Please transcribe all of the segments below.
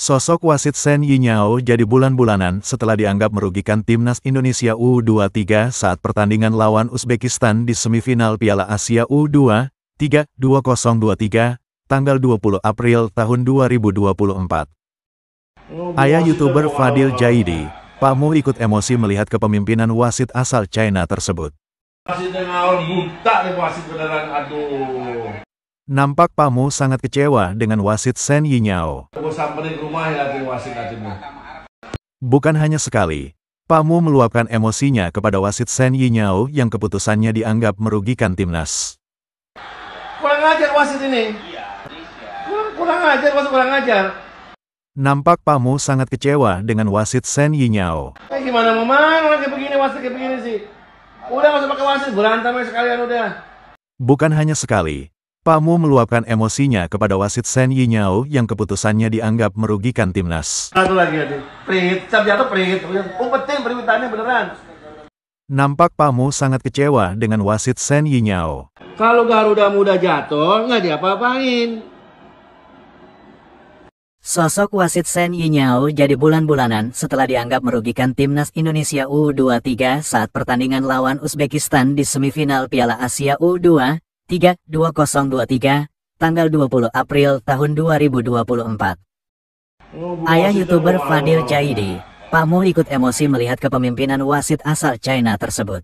Sosok wasit Sen Yinyao jadi bulan-bulanan setelah dianggap merugikan timnas Indonesia U23 saat pertandingan lawan Uzbekistan di semifinal Piala Asia U23 2023 tanggal 20 April tahun 2024. Ayah YouTuber Fadil Jaidi, Pak Mu ikut emosi melihat kepemimpinan wasit asal China tersebut. Nampak Pamu sangat kecewa dengan wasit Sen Yinyao. Ya, Bukan hanya sekali, Pamu meluapkan emosinya kepada wasit Sen Yinyao yang keputusannya dianggap merugikan timnas. Kurang ajar wasit ini. Kurang, kurang ajar, wasit kurang ajar. Nampak Pamu sangat kecewa dengan wasit Sen Yinyao. Eh, gimana mau main begini wasit kayak begini sih? Udah masuk pakai wasit, berantem sekalian udah. Bukan hanya sekali, Pamu meluapkan emosinya kepada wasit Sen Nyao yang keputusannya dianggap merugikan timnas. Satu lagi ada. Perit, ternyata perit. Umpetin periwitannya beneran. Nampak Pamu sangat kecewa dengan wasit Sen Nyao. Kalau Garuda muda jatuh, nggak diapa-apain. Sosok wasit Sen Nyao jadi bulan-bulanan setelah dianggap merugikan timnas Indonesia U23 saat pertandingan lawan Uzbekistan di semifinal Piala Asia U2 32023, tanggal 20 April tahun 2024. Ayah YouTuber Fadil Jaidi, Pamu ikut emosi melihat kepemimpinan wasit asal China tersebut.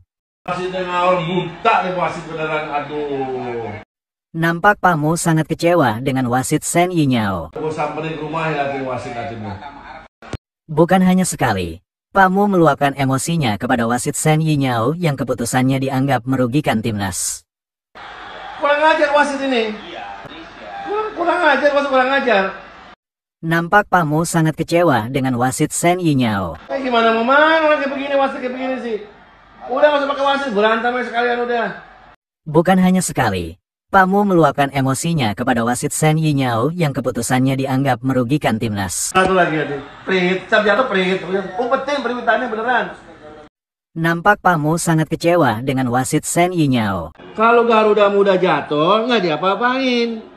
Nampak Pamu sangat kecewa dengan wasit Shen Yinyao. Ya, Bukan hanya sekali, Pamu meluapkan emosinya kepada wasit Sen Yinyao yang keputusannya dianggap merugikan timnas. Kurang ajar wasit ini. Iya. Kurang, kurang ajar, wasit kurang ajar. Nampak Pak sangat kecewa dengan wasit Sen Yinyao. Eh, gimana mau main orang kayak begini, wasit kayak begini sih. Udah gak usah pakai wasit, berantem aja sekalian udah. Bukan hanya sekali, Pak Mu meluapkan emosinya kepada wasit Sen Yinyao yang keputusannya dianggap merugikan timnas. Satu lagi, Prit, cap jatuh prit, umpetin periwitannya beneran. Nampak Pak Pamo sangat kecewa dengan wasit Sen Yinyao. Kalau Garuda muda jatuh, nggak diapa-apain.